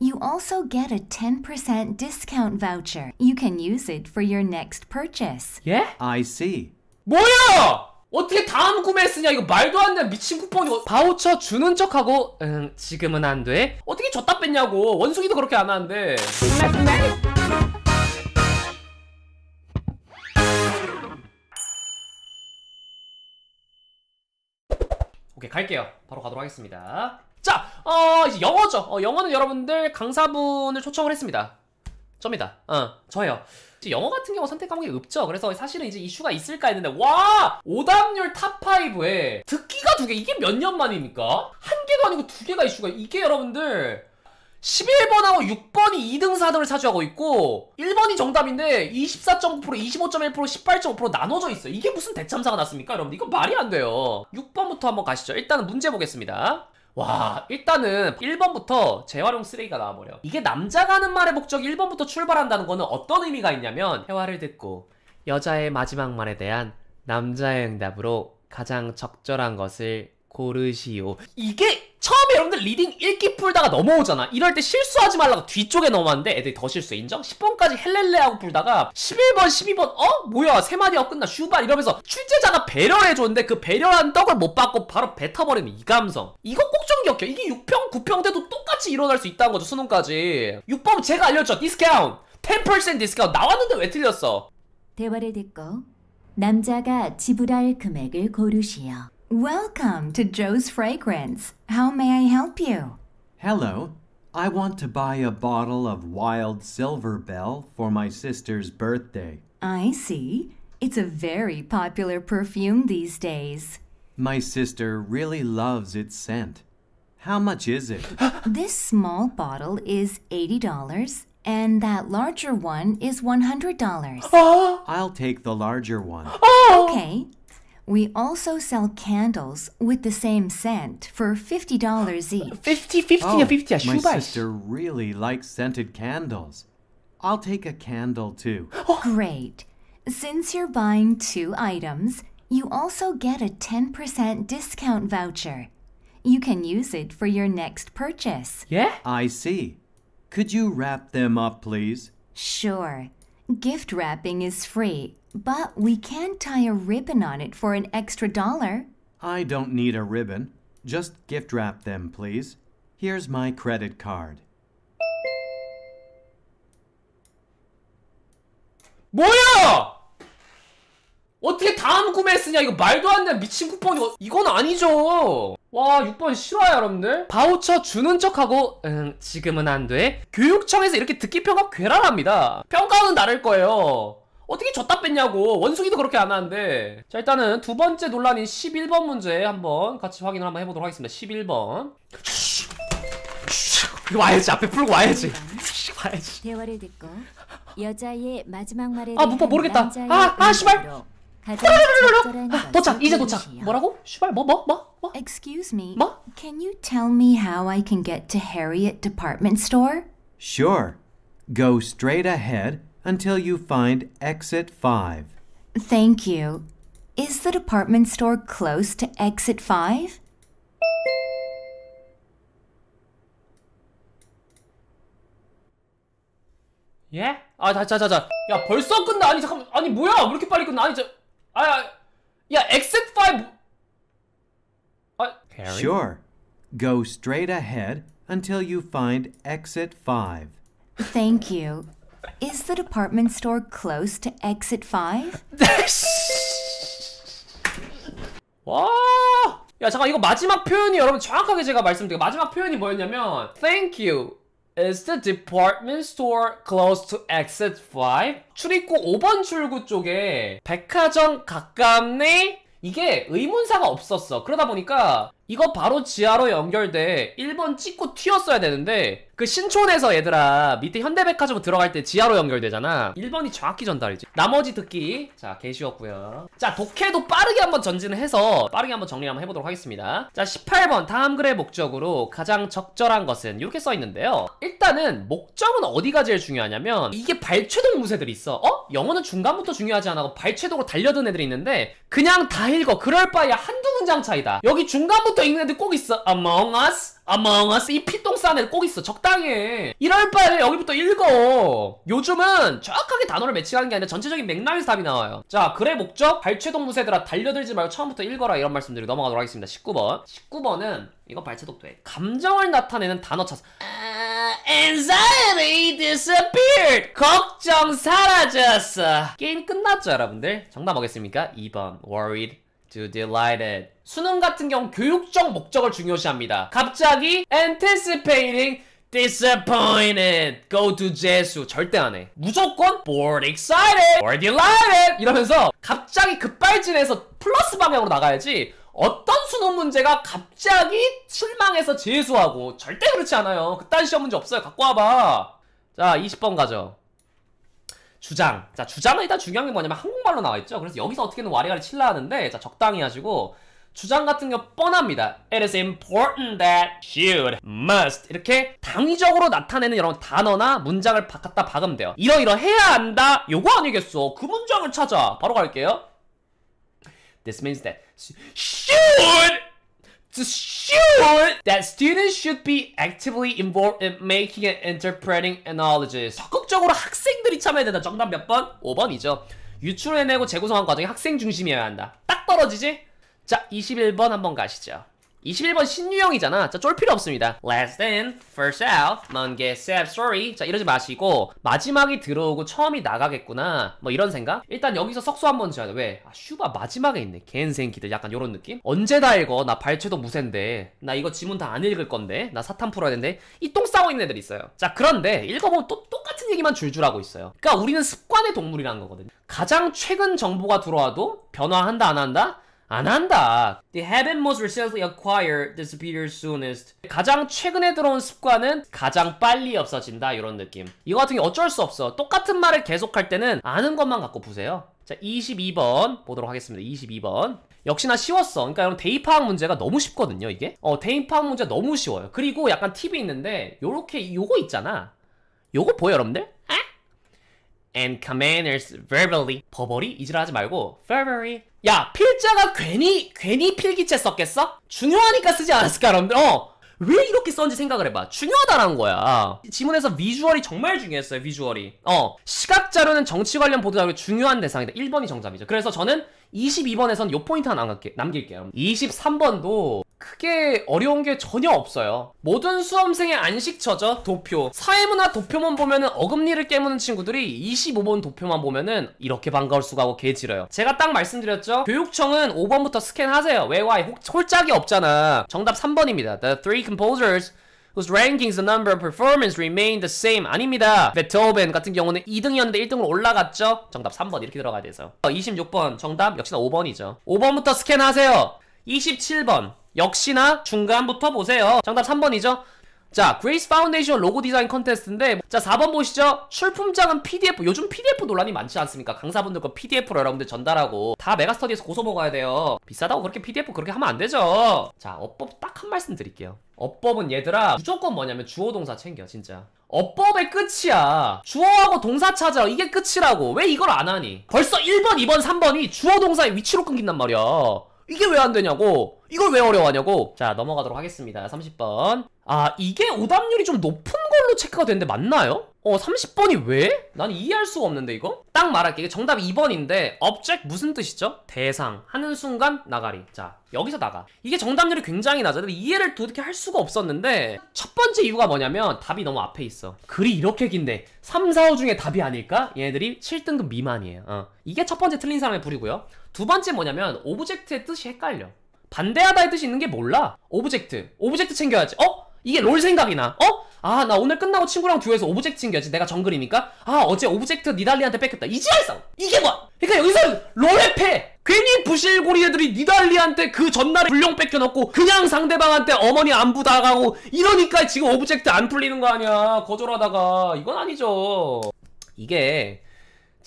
You also get a 10% discount voucher. You can use it for your next purchase. 예? I see. 뭐야! 어떻게 다음 구매했냐 이거 말도 안 되는 미친 쿠폰이 어- 바우처 주는 척하고 응 지금은 안돼 어떻게 줬다 뺐냐고 원숭이도 그렇게 안 하는데 오케이 갈게요 바로 가도록 하겠습니다 어 이제 영어죠. 어, 영어는 여러분들 강사분을 초청을 했습니다. 점이다. 어, 저예요. 영어 같은 경우 선택 과목이 없죠. 그래서 사실은 이제 이슈가 있을까 했는데 와! 오답률 탑5에 듣기가 두 개. 이게 몇 년 만입니까? 한 개도 아니고 두 개가 이슈가. 이게 여러분들 11번하고 6번이 2등, 4등을 차지하고 있고 1번이 정답인데 24.9%, 25.1%, 18.5% 나눠져 있어요. 이게 무슨 대참사가 났습니까, 여러분? 이거 말이 안 돼요. 6번부터 한번 가시죠. 일단은 문제 보겠습니다. 와 일단은 1번부터 재활용 쓰레기가 나와버려 이게 남자가 하는 말의 목적 1번부터 출발한다는 거는 어떤 의미가 있냐면 대화를 듣고 여자의 마지막 말에 대한 남자의 응답으로 가장 적절한 것을 고르시오 이게 처음에 여러분들 리딩 1기 풀다가 넘어오잖아 이럴 때 실수하지 말라고 뒤쪽에 넘어왔는데 애들이 더 실수 인정? 10번까지 헬렐레 하고 풀다가 11번 12번 어? 뭐야 3마디가 끝나 슈발 이러면서 출제자가 배려 해줬는데 그 배려한 떡을 못 받고 바로 뱉어버리는 이 감성 이거 꼭 좀 기억해 이게 6평 9평 때도 똑같이 일어날 수 있다는 거죠 수능까지 6번 제가 알려줬죠 디스카운트 10% 디스카운트 나왔는데 왜 틀렸어 대화를 듣고 남자가 지불할 금액을 고르시오 Welcome to Joe's Fragrance. How may I help you? Hello. I want to buy a bottle of wild silver bell for my sister's birthday. I see. It's a very popular perfume these days. My sister really loves its scent. How much is it? this small bottle is $80 and that larger one is $100. I'll take the larger one. Okay, we also sell candles with the same scent for $50 each. 50, oh, My sister really likes scented candles. I'll take a candle too. Oh. Great. Since you're buying two items, you also get a 10% discount voucher. You can use it for your next purchase. Yeah? I see. Could you wrap them up, please? Sure. Gift wrapping is free, But we can tie a ribbon on it for an extra dollar. I don't need a ribbon. Just gift wrap them, please. Here's my credit card. 뭐야! 어떻게 다음 구매했으냐 이거 말도 안 되는 미친 쿠폰이 이건 아니죠 와 6번 싫어요 여러분들 바우처 주는 척하고 응 지금은 안돼 교육청에서 이렇게 듣기 평가 괴랄합니다 평가는 나를 거예요 어떻게 졌다 뺐냐고 원숭이도 그렇게 안 하는데 자 일단은 두 번째 논란인 11번 문제 한번 같이 확인을 한번 해보도록 하겠습니다 11번 이거 와야지 앞에 풀고 와야지 와야지 대화를 듣고 여자의 마지막 말에 아 문법 모르겠다 아아 씨발 아, 도착 이제 도착 뭐라고? 씨발 뭐 뭐 뭐? 뭐? Excuse me. 뭐? Can you tell me how I can get to Harriet department store? Sure. Go straight ahead until you find exit 5. Thank you. Is the department store close to exit 5? Yeah? 아, 자, 자, 자, 자. 야, 벌써 끝나? 아니, 잠깐만. 아니, 뭐야? 왜 이렇게 빨리 끝나? 아니, 저. 아, 야, 야 exit 5. 아, Sure. Go straight ahead until you find exit 5. Thank you. Is the department store close to exit 5? 와! 야 잠깐 이거 마지막 표현이 여러분 정확하게 제가 말씀드릴게요. 마지막 표현이 뭐였냐면 Thank you. Is the department store close to exit 5? 출입구 5번 출구 쪽에 백화점 가깝네? 이게 의문사가 없었어. 그러다 보니까 이거 바로 지하로 연결돼 1번 찍고 튀었어야 되는데 그 신촌에서 얘들아 밑에 현대백화점 들어갈 때 지하로 연결되잖아 1번이 정확히 전달이지 나머지 듣기 자 개쉬웠고요 자 독해도 빠르게 한번 전진을 해서 빠르게 한번 정리 한번 해보도록 하겠습니다 자 18번 다음 글의 목적으로 가장 적절한 것은 이렇게 써있는데요 일단은 목적은 어디가 제일 중요하냐면 이게 발췌동 무새들이 있어 어? 영어는 중간부터 중요하지 않아 발췌동으로 달려든 애들이 있는데 그냥 다 읽어 그럴 바에 한두 문장 차이다 여기 중간부터 처음터 읽는 애들 꼭 있어. Among Us? Among Us? 이 피똥 싸는 애들 꼭 있어. 적당해. 이럴 바에 여기부터 읽어. 요즘은 정확하게 단어를 매칭하는 게 아니라 전체적인 맥락에서 답이 나와요. 자, 글의 목적? 발췌동 무새들아 달려들지 말고 처음부터 읽어라. 이런 말씀들이 넘어가도록 하겠습니다. 19번. 19번은 이거 발췌독도 감정을 나타내는 단어 찾아. 아, anxiety disappeared. 걱정 사라졌어. 게임 끝났죠, 여러분들? 정답 뭐겠습니까? 2번. worried. to delight e d 수능 같은 경우 교육적 목적을 중요시합니다. 갑자기 anticipating disappointed go to 재수 절대 안 해. 무조건 bored excited or delighted 이러면서 갑자기 급발진해서 플러스 방향으로 나가야지 어떤 수능 문제가 갑자기 실망해서 재수하고 절대 그렇지 않아요. 그딴 시험 문제 없어요. 갖고 와봐. 자 20번 가죠. 주장. 자, 주장은 일단 중요한 게 뭐냐면 한국말로 나와 있죠. 그래서 여기서 어떻게든 와리가리 칠라 하는데 자, 적당히 하시고 주장 같은 게 뻔합니다. It is important that should, must 이렇게 당위적으로 나타내는 여러분 단어나 문장을 갖다 박으면 돼요. 이러이러 해야 한다. 요거 아니겠어. 그 문장을 찾아. 바로 갈게요. This means that should to shoot that students should be actively involved in making and interpreting analogies. 적극적으로 학생들이 참여해야 된다. 정답 몇 번? 5번이죠. 유출해내고 재구성한 과정이 학생 중심이어야 한다. 딱 떨어지지? 자, 21번 한번 가시죠. 21번 신유형이잖아 자쫄 필요 없습니다 last in first out 먼 get sad story 자 이러지 마시고 마지막이 들어오고 처음이 나가겠구나 뭐 이런 생각 일단 여기서 석수 한 번 지어야 돼왜 아, 슈바 마지막에 있네 갠생기들 약간 요런 느낌 언제 다 읽어 나 발췌도 무센데나 이거 지문 다 안 읽을 건데 나 사탄 풀어야 되는데 이 똥 싸고 있는 애들 있어요 자 그런데 읽어보면 또 똑같은 얘기만 줄줄 하고 있어요 그러니까 우리는 습관의 동물이라는 거거든요 가장 최근 정보가 들어와도 변화한다 안 한다 안 한다. t h e h a v e t most recently acquired the speeder soonest. 가장 최근에 들어온 습관은 가장 빨리 없어진다 이런 느낌. 이거 같은 게 어쩔 수 없어. 똑같은 말을 계속할 때는 아는 것만 갖고 보세요. 자 22번 보도록 하겠습니다. 22번 역시나 쉬웠어. 그러니까 여러분 대입 파악 문제가 너무 쉽거든요 이게. 어 대입 파악 문제 너무 쉬워요. 그리고 약간 팁이 있는데 요렇게 요거 있잖아. 요거 보여 여러분들? 아? And commanders verbally 버버리 이질 하지 말고 verbally 야 필자가 괜히 괜히 필기체 썼겠어? 중요하니까 쓰지 않았을까 여러분들 어! 왜 이렇게 썼는지 생각을 해봐 중요하다라는 거야 지문에서 비주얼이 정말 중요했어요 비주얼이 어 시각자료는 정치 관련 보도자료 중요한 대상이다 1번이 정답이죠 그래서 저는 22번에선 요 포인트 하나 남길게, 요 23번도 크게 어려운 게 전혀 없어요 모든 수험생의 안식처죠 도표 사회문화 도표만 보면은 어금니를 깨무는 친구들이 25번 도표만 보면은 이렇게 반가울 수가 없고 개지려요 제가 딱 말씀드렸죠 교육청은 5번부터 스캔하세요 왜 와? 홀짝이 없잖아 정답 3번입니다 The three composers whose rankings, number, a n performance remain the same. 아닙니다. 베토벤 같은 경우는 2등이었는데 1등으로 올라갔죠? 정답 3번 이렇게 들어가야 돼서. 26번 어, 정답 역시나 5번이죠. 5번부터 스캔하세요. 27번 역시나 중간부터 보세요. 정답 3번이죠? 자, 그레이스 파운데이션 로고 디자인 컨테스트인데 자, 4번 보시죠. 출품장은 PDF. 요즘 PDF 논란이 많지 않습니까? 강사분들 과 PDF로 여러분들 전달하고 다 메가스터디에서 고소 먹어야 돼요. 비싸다고 그렇게 PDF 그렇게 하면 안 되죠. 자, 어법 딱 한 말씀 드릴게요. 어법은 얘들아 무조건 뭐냐면 주어 동사 챙겨 진짜 어법의 끝이야 주어하고 동사 찾아 이게 끝이라고 왜 이걸 안 하니 벌써 1번 2번 3번이 주어 동사의 위치로 끊긴단 말이야 이게 왜 안 되냐고 이걸 왜 어려워하냐고 자 넘어가도록 하겠습니다 30번 아 이게 오답률이 좀 높은 걸로 체크가 되는데 맞나요? 어 30번이 왜? 난 이해할 수가 없는데 이거? 딱 말할게 정답 2번인데 object 무슨 뜻이죠? 대상 하는 순간 나가리 자 여기서 나가 이게 정답률이 굉장히 낮아 근 이해를 도대체 할 수가 없었는데 첫 번째 이유가 뭐냐면 답이 너무 앞에 있어 글이 이렇게 긴데 3, 4, 5 중에 답이 아닐까? 얘네들이 7등급 미만이에요 어. 이게 첫 번째 틀린 사람의 불이고요 두 번째 뭐냐면 오브젝트의 뜻이 헷갈려 반대하다 의 뜻이 있는 게 몰라 오브젝트 오브젝트 챙겨야지 어? 이게 롤 생각이 어? 아, 나 어? 아 나 오늘 끝나고 친구랑 듀오에서 오브젝트 챙겨야지 내가 정글이니까 아 어제 오브젝트 니달리한테 뺏겼다 이지랄 싸 이게 뭐야 그러니까 여기서 롤의 패 괜히 부실고리 애들이 니달리한테 그 전날에 불령 뺏겨놓고 그냥 상대방한테 어머니 안부 당가고 이러니까 지금 오브젝트 안 풀리는 거 아니야 거절하다가 이건 아니죠 이게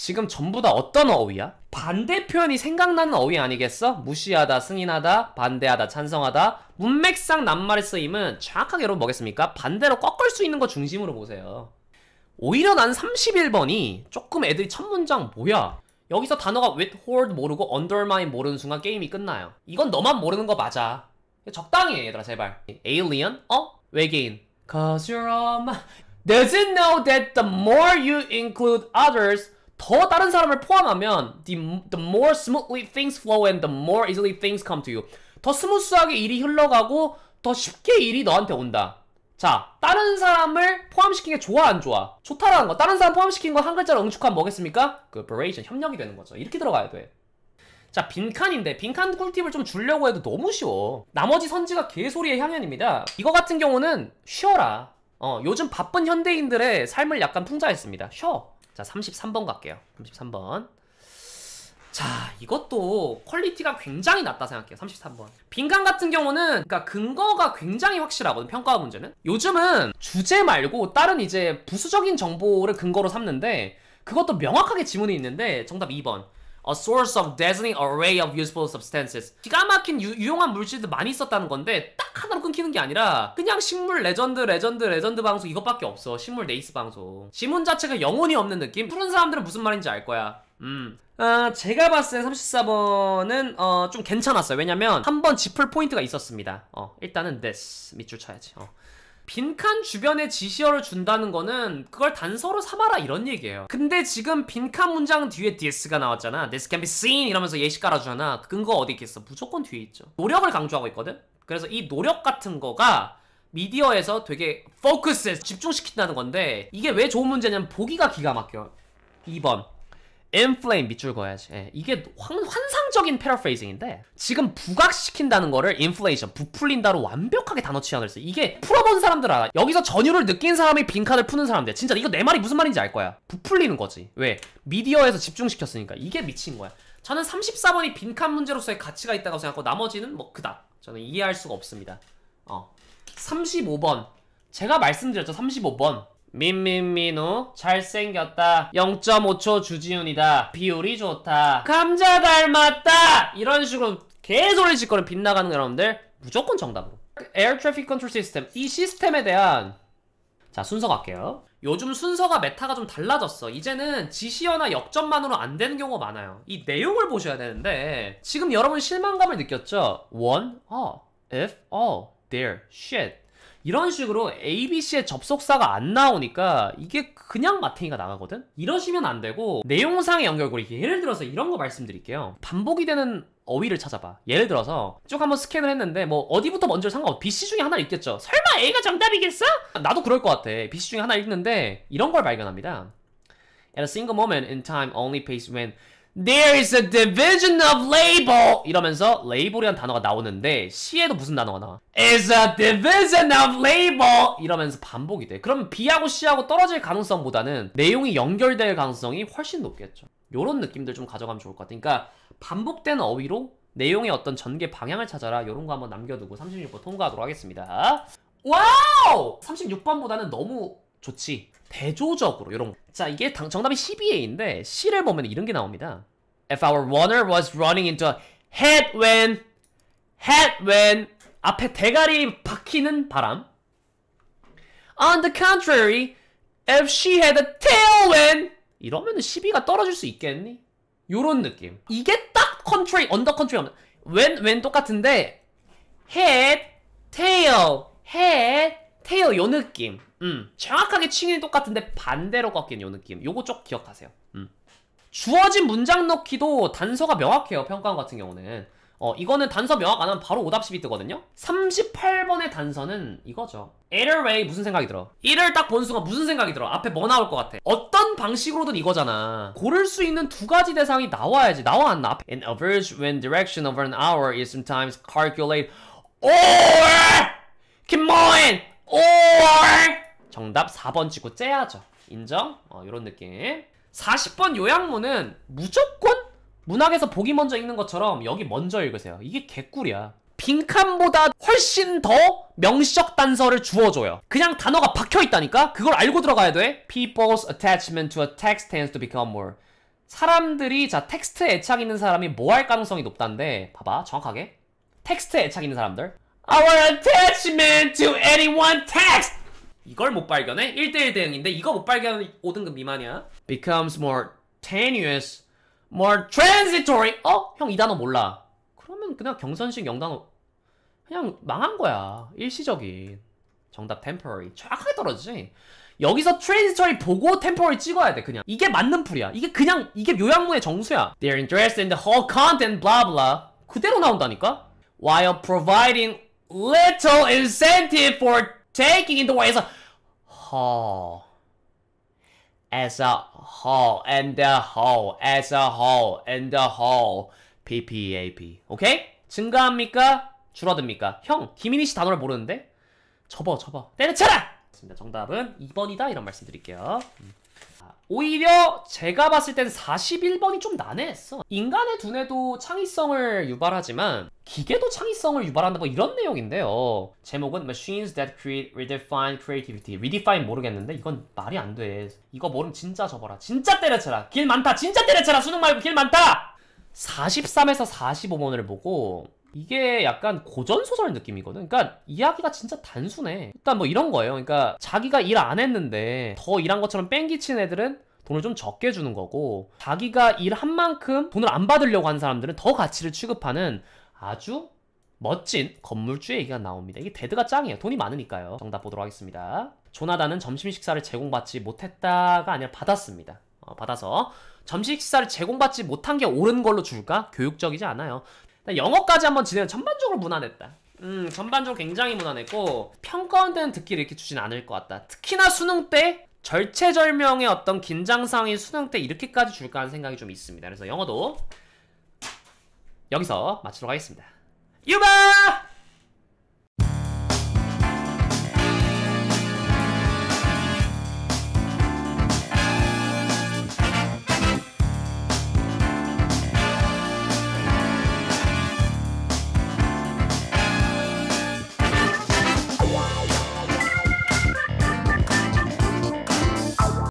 지금 전부 다 어떤 어휘야? 반대 표현이 생각나는 어휘 아니겠어? 무시하다, 승인하다, 반대하다, 찬성하다 문맥상 낱말의 쓰임은 정확하게 여러분 뭐겠습니까? 반대로 꺾을 수 있는 거 중심으로 보세요 오히려 난 31번이 조금 애들이 첫 문장 뭐야 여기서 단어가 withhold 모르고 undermine 모르는 순간 게임이 끝나요 이건 너만 모르는 거 맞아 적당히 해 얘들아 제발 alien? 어? 외계인 Cause you're all my... Does it know that the more you include others 더 다른 사람을 포함하면 the, the more smoothly things flow and the more easily things come to you. 더 스무스하게 일이 흘러가고 더 쉽게 일이 너한테 온다. 자, 다른 사람을 포함시킨 게 좋아 안 좋아? 좋다라는 거. 다른 사람 포함시킨 거 한 글자로 응축하면 뭐겠습니까? c o l l a r a t i o n 협력이 되는 거죠. 이렇게 들어가야 돼. 자 빈칸인데 빈칸 꿀팁을 좀 주려고 해도 너무 쉬워 나머지 선지가 개소리의 향연입니다 이거 같은 경우는 쉬어라 어 요즘 바쁜 현대인들의 삶을 약간 풍자했습니다 쉬어 자, 33번 갈게요. 33번. 자, 이것도 퀄리티가 굉장히 낮다 생각해요. 33번. 빈칸 같은 경우는 그러니까 근거가 굉장히 확실하거든. 평가 문제는. 요즘은 주제 말고 다른 이제 부수적인 정보를 근거로 삼는데 그것도 명확하게 지문이 있는데 정답 2번. A source of dazzling array of useful substances. 기가 막힌 유, 용한 물질도 많이 있었다는 건데 딱 하나로 끊기는 게 아니라 그냥 식물 레전드 레전드 레전드 방송 이것밖에 없어. 식물 네이스 방송. 지문 자체가 영혼이 없는 느낌? 푸른 사람들은 무슨 말인지 알 거야. 음. 어, 제가 봤을 때 34번은 어, 좀 괜찮았어요. 왜냐면 한번 짚을 포인트가 있었습니다. 어, 일단은 this 밑줄 쳐야지. 어. 빈칸 주변에 지시어를 준다는 거는 그걸 단서로 삼아라 이런 얘기예요 근데 지금 빈칸 문장 뒤에 ds가 나왔잖아 this can be seen 이러면서 예시 깔아주잖아 근거 어디 있겠어 무조건 뒤에 있죠 노력을 강조하고 있거든 그래서 이 노력 같은 거가 미디어에서 되게 포커스에 집중시킨다는 건데 이게 왜 좋은 문제냐면 보기가 기가 막혀 2번 inflame 밑줄 거야지 예, 이게 환, 상적인 패러프레이징인데 지금 부각시킨다는 거를 inflation 부풀린다로 완벽하게 단어 취향을 했어 이게 풀어본 사람들 알아 여기서 전율을 느낀 사람이 빈칸을 푸는 사람들 진짜 이거 내 말이 무슨 말인지 알 거야 부풀리는 거지 왜? 미디어에서 집중시켰으니까 이게 미친 거야 저는 34번이 빈칸 문제로서의 가치가 있다고 생각하고 나머지는 뭐 그다 저는 이해할 수가 없습니다 어 35번 제가 말씀드렸죠 35번 민민민우 잘생겼다 0.5초 주지훈이다 비율이 좋다 감자 닮았다 이런 식으로 개소리 짓거리 빗나가는 여러분들 무조건 정답으로 에어 트래픽 컨트롤 시스템 이 시스템에 대한 자 순서 갈게요 요즘 순서가 메타가 좀 달라졌어 이제는 지시어나 역전만으로 안 되는 경우가 많아요 이 내용을 보셔야 되는데 지금 여러분 실망감을 느꼈죠? 원, 어, e oh, if, a there, shit 이런 식으로 ABC의 접속사가 안 나오니까 이게 그냥 마탱이가 나가거든? 이러시면 안 되고 내용상의 연결고리 예를 들어서 이런 거 말씀드릴게요 반복이 되는 어휘를 찾아봐 예를 들어서 쭉 한번 스캔을 했는데 뭐 어디부터 먼저 상관없어 BC 중에 하나 읽겠죠 설마 A가 정답이겠어? 나도 그럴 것 같아 BC 중에 하나 읽는데 이런 걸 발견합니다 At a single moment in time only pays when There is a division of labor 이러면서 레이블이란 단어가 나오는데 C에도 무슨 단어가 나와? Is a division of labor 이러면서 반복이 돼 그럼 B하고 C하고 떨어질 가능성보다는 내용이 연결될 가능성이 훨씬 높겠죠 요런 느낌들 좀 가져가면 좋을 것 같아 그니까 반복된 어휘로 내용의 어떤 전개 방향을 찾아라 요런 거 한번 남겨두고 36번 통과하도록 하겠습니다 와우! 36번보다는 너무 좋지 대조적으로 이런 거. 자 이게 당, 정답이 12A인데 C를 보면 이런 게 나옵니다. If our runner was running into a headwind, headwind 앞에 대가리 박히는 바람. On the contrary, if she had a tailwind 이러면 12가 떨어질 수 있겠니? 요런 느낌. 이게 딱 컨트리, 언더 컨트리 하면 when, when 똑같은데 head, tail, head, 헤어 요 느낌 음. 정확하게 칭이 똑같은데 반대로 꺾인 요 느낌 요거 쪽 기억하세요 음. 주어진 문장 넣기도 단서가 명확해요 평가원 같은 경우는 어 이거는 단서 명확 안 하면 바로 오답 10이 뜨거든요 38번의 단서는 이거죠 error way 무슨 생각이 들어 이를 딱 본 순간 무슨 생각이 들어 앞에 뭐 나올 것 같아 어떤 방식으로든 이거잖아 고를 수 있는 두 가지 대상이 나와야지 나와 안 나? an average w h e n d i r e c t i o n over an hour is sometimes calculated or 김모엔 오! 정답 4번 치고 째야죠. 인정? 어, 요런 느낌. 40번 요양문은 무조건 문학에서 보기 먼저 읽는 것처럼 여기 먼저 읽으세요. 이게 개꿀이야. 빈칸보다 훨씬 더 명시적 단서를 주어줘요. 그냥 단어가 박혀있다니까? 그걸 알고 들어가야 돼. People's attachment to a text tends to become more. 사람들이, 자, 텍스트에 애착 있는 사람이 뭐 할 가능성이 높다는데, 봐봐, 정확하게. 텍스트에 애착 있는 사람들. Our attachment to anyone text! 이걸 못 발견해? 1대1 대응인데 이거 못 발견 5등급 미만이야. Becomes more tenuous, more transitory. 어? 형 이 단어 몰라. 그러면 그냥 경선식 영단어 그냥 망한 거야. 일시적인. 정답 temporary. 정확하게 떨어지지. 여기서 transitory 보고 temporary 찍어야 돼 그냥. 이게 맞는 풀이야. 이게 그냥 이게 요양문의 정수야. They're interested in the whole content blah blah. 그대로 나온다니까? While providing little incentive for taking it away. It's a w h o l As a w h o l And a w h o l As a w h o l And a w h o l PPAP. 오케이? 증가합니까? 줄어듭니까? 형, 김인희 씨 단어를 모르는데? 접어, 접어. 때려쳐라! 맞습니다. 정답은 2번이다 이런 말씀 드릴게요. 음. 아, 오히려 제가 봤을 땐 41번이 좀 난해했어. 인간의 두뇌도 창의성을 유발하지만 기계도 창의성을 유발한다 뭐 이런 내용인데요. 제목은 Machines that create redefine creativity. redefine 모르겠는데 이건 말이 안 돼. 이거 모르면 진짜 접어라. 진짜 때려쳐라. 길 많다. 진짜 때려쳐라. 수능 말고 길 많다. 43에서 45번을 보고 이게 약간 고전소설 느낌이거든. 그러니까 이야기가 진짜 단순해. 일단 뭐 이런 거예요. 그러니까 자기가 일 안 했는데 더 일한 것처럼 뺑기친 애들은 돈을 좀 적게 주는 거고 자기가 일 한 만큼 돈을 안 받으려고 하는 사람들은 더 가치를 취급하는 아주 멋진 건물주의 얘기가 나옵니다. 이게 데드가 짱이에요. 돈이 많으니까요. 정답 보도록 하겠습니다. 조나단은 점심 식사를 제공받지 못했다가 아니라 받았습니다. 어, 받아서 점심 식사를 제공받지 못한 게 옳은 걸로 줄까? 교육적이지 않아요. 영어까지 한번 진행 전반적으로 무난했다. 음, 전반적으로 굉장히 무난했고 평가원들은 듣기를 이렇게 주진 않을 것 같다. 특히나 수능 때 절체절명의 어떤 긴장상이 수능 때 이렇게까지 줄까 하는 생각이 좀 있습니다. 그래서 영어도 여기서 마치도록 하겠습니다. 유바!